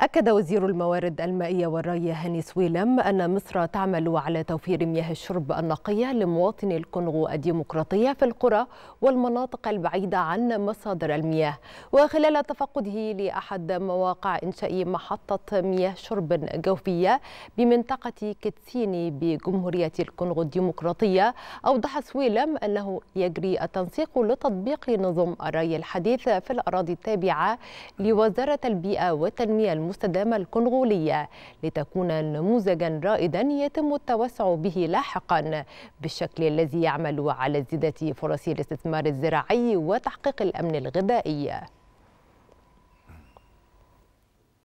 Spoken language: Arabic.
أكد وزير الموارد المائية والري هاني سويلم أن مصر تعمل على توفير مياه الشرب النقية لمواطني الكونغو الديمقراطية في القرى والمناطق البعيدة عن مصادر المياه وخلال تفقده لأحد مواقع إنشاء محطة مياه شرب جوفية بمنطقة كتسيني بجمهورية الكونغو الديمقراطية أوضح سويلم أنه يجري التنسيق لتطبيق نظم الري الحديث في الأراضي التابعة لوزارة البيئة والتنمية المستدامة الكونغولية لتكون نموذجا رائدا يتم التوسع به لاحقا بالشكل الذي يعمل على زيادة فرص الاستثمار الزراعي وتحقيق الأمن الغذائي